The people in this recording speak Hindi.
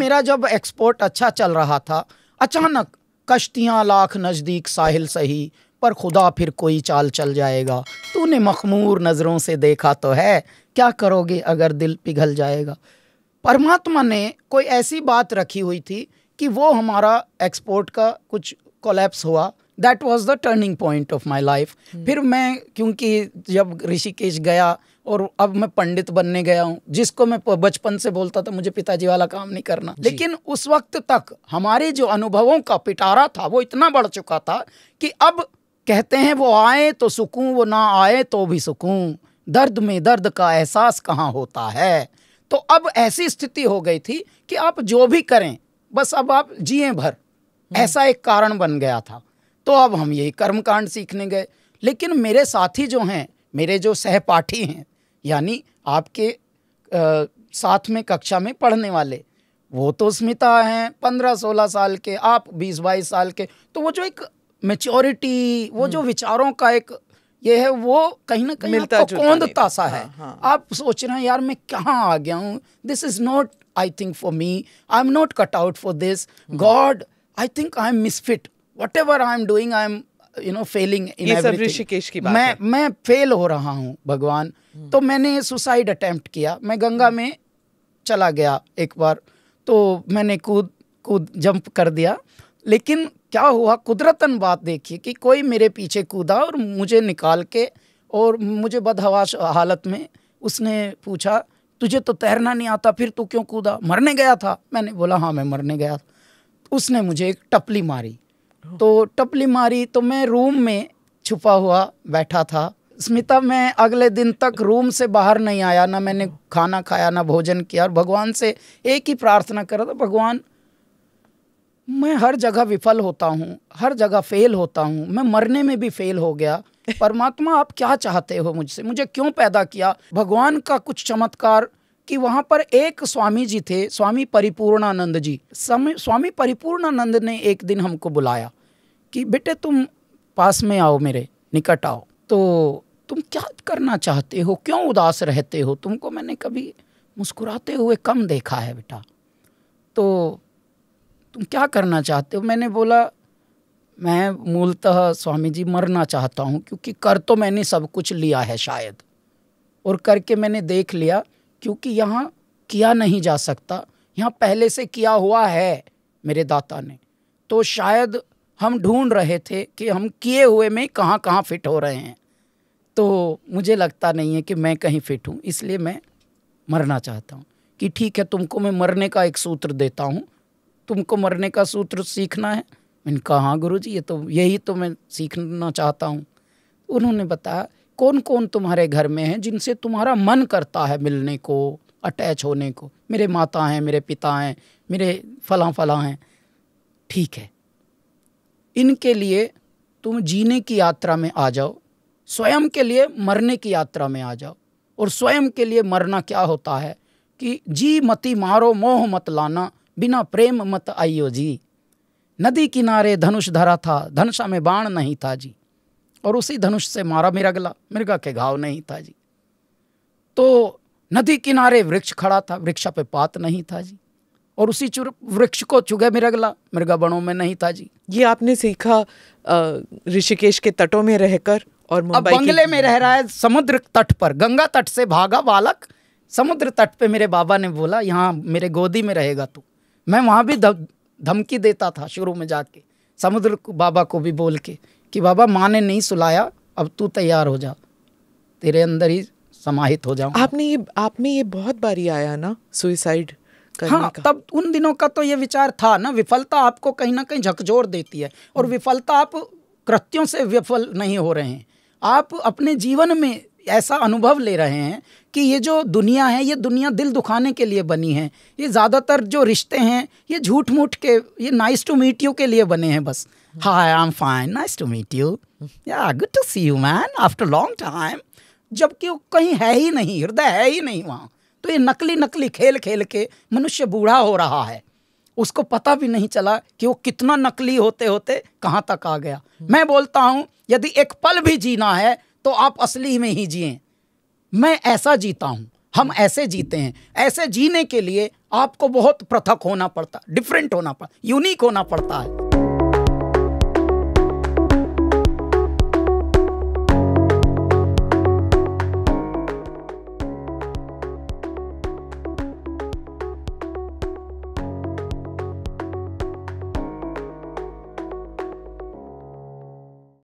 मेरा जब एक्सपोर्ट अच्छा चल रहा था अचानक कश्तियाँ लाख नज़दीक साहिल सही पर खुदा फिर कोई चाल चल जाएगा तूने मखमूर नज़रों से देखा तो है क्या करोगे अगर दिल पिघल जाएगा परमात्मा ने कोई ऐसी बात रखी हुई थी कि वो हमारा एक्सपोर्ट का कुछ कोलेप्स हुआ that was the turning point of my life फिर मैं क्योंकि जब ऋषिकेश गया और अब मैं पंडित बनने गया हूँ जिसको मैं बचपन से बोलता था मुझे पिताजी वाला काम नहीं करना लेकिन उस वक्त तक हमारे जो अनुभवों का पिटारा था वो इतना बढ़ चुका था कि अब कहते हैं वो आए तो सुकूँ वो ना आए तो भी सुकूँ दर्द में दर्द का एहसास कहाँ होता है तो अब ऐसी स्थिति हो गई थी कि आप जो भी करें बस अब आप जिए भर हम्म। ऐसा एक कारण बन गया था तो अब हम यही कर्मकांड सीखने गए लेकिन मेरे साथी जो हैं मेरे जो सहपाठी हैं यानी आपके आ, साथ में कक्षा में पढ़ने वाले वो तो स्मिता हैं पंद्रह सोलह साल के आप बीस बाईस साल के तो वो जो एक मेच्योरिटी वो जो हम्म। विचारों का एक ये है वो कहीं ना कहीं मिलता आपको कौंधता सा है हाँ, है हाँ। आप सोच रहे हैं यार मैं कहाँ आ गया हूँ this is not I think for me I am not cut out for this God I think I am misfit whatever I am doing I am you know failing in Rishikesh की बात मैं है। मैं फेल हो रहा हूँ भगवान तो मैंने सुसाइड अटेम्प्ट किया मैं गंगा हम्म। में चला गया एक बार तो मैंने कूद कूद जंप कर दिया लेकिन क्या हुआ कुदरतन बात देखिए कि कोई मेरे पीछे कूदा और मुझे निकाल के और मुझे बदहवाश हालत में उसने पूछा तुझे तो तैरना नहीं आता फिर तू क्यों कूदा मरने गया था मैंने बोला हाँ मैं मरने गया था उसने मुझे एक टपली मारी तो टपली मारी तो मैं रूम में छुपा हुआ बैठा था स्मिता मैं अगले दिन तक रूम से बाहर नहीं आया ना मैंने खाना खाया ना भोजन किया और भगवान से एक ही प्रार्थना कर रहा था भगवान मैं हर जगह विफल होता हूँ हर जगह फेल होता हूँ मैं मरने में भी फेल हो गया परमात्मा आप क्या चाहते हो मुझसे मुझे क्यों पैदा किया भगवान का कुछ चमत्कार कि वहाँ पर एक स्वामी जी थे स्वामी परिपूर्णानंद जी स्वामी परिपूर्णानंद ने एक दिन हमको बुलाया कि बेटे तुम पास में आओ मेरे निकट आओ तो तुम क्या करना चाहते हो क्यों उदास रहते हो तुमको मैंने कभी मुस्कुराते हुए कम देखा है बेटा तो तुम क्या करना चाहते हो मैंने बोला मैं मूलतः स्वामी जी मरना चाहता हूँ क्योंकि कर तो मैंने सब कुछ लिया है शायद और करके मैंने देख लिया क्योंकि यहाँ किया नहीं जा सकता यहाँ पहले से किया हुआ है मेरे दाता ने तो शायद हम ढूंढ रहे थे कि हम किए हुए में कहाँ कहाँ फिट हो रहे हैं तो मुझे लगता नहीं है कि मैं कहीं फिट हूँ इसलिए मैं मरना चाहता हूँ कि ठीक है तुमको मैं मरने का एक सूत्र देता हूँ तुमको मरने का सूत्र सीखना है मैंने कहा हाँ गुरु जी ये तो यही तो मैं सीखना चाहता हूँ उन्होंने बताया कौन कौन तुम्हारे घर में हैं जिनसे तुम्हारा मन करता है मिलने को अटैच होने को मेरे माता हैं मेरे पिता हैं मेरे फला फला हैं ठीक है इनके लिए तुम जीने की यात्रा में आ जाओ स्वयं के लिए मरने की यात्रा में आ जाओ और स्वयं के लिए मरना क्या होता है कि जी मती मारो मोह मत लाना बिना प्रेम मत आइयो जी नदी किनारे धनुष धरा था धनुषा में बाण नहीं था जी और उसी धनुष से मारा मेरा गला मृगा के घाव नहीं था जी तो नदी किनारे वृक्ष खड़ा था वृक्ष पे पात नहीं था जी और उसी चुर वृक्ष को चुगे मृगला मृगा बणों में नहीं था जी ये आपने सीखा ऋषिकेश के तटों में रहकर और अब बंगले में रह रहा है समुद्र तट पर गंगा तट से भागा बालक समुद्र तट पे मेरे बाबा ने बोला यहाँ मेरे गोदी में रहेगा तू मैं वहाँ भी धमकी देता था शुरू में जाके समुद्र बाबा को भी बोल के कि बाबा माँ ने नहीं सुलाया अब तू तैयार हो जा तेरे अंदर ही समाहित हो जाऊँ आपने ये आप में ये बहुत बारी आया ना सुइसाइड हाँ का। तब उन दिनों का तो ये विचार था ना विफलता आपको कहीं ना कहीं झकझोर देती है और हम्म। विफलता आप कृत्यों से विफल नहीं हो रहे हैं आप अपने जीवन में ऐसा अनुभव ले रहे हैं कि ये जो दुनिया है ये दुनिया दिल दुखाने के लिए बनी है ये ज़्यादातर जो रिश्ते हैं ये झूठ मूठ के ये नाइस टू मीट यू के लिए बने हैं बस Hi, I'm fine. Nice to meet you. Yeah, good to see you, man. After long time. जबकि वो कहीं है ही नहीं हृदय है ही नहीं वहाँ तो ये नकली नकली खेल खेल के मनुष्य बूढ़ा हो रहा है उसको पता भी नहीं चला कि वो कितना नकली होते होते कहाँ तक आ गया मैं बोलता हूँ यदि एक पल भी जीना है तो आप असली में ही जिए मैं ऐसा जीता हूँ हम ऐसे जीते हैं ऐसे जीने के लिए आपको बहुत पृथक होना पड़ता डिफरेंट होना पड़ता यूनिक होना पड़ता है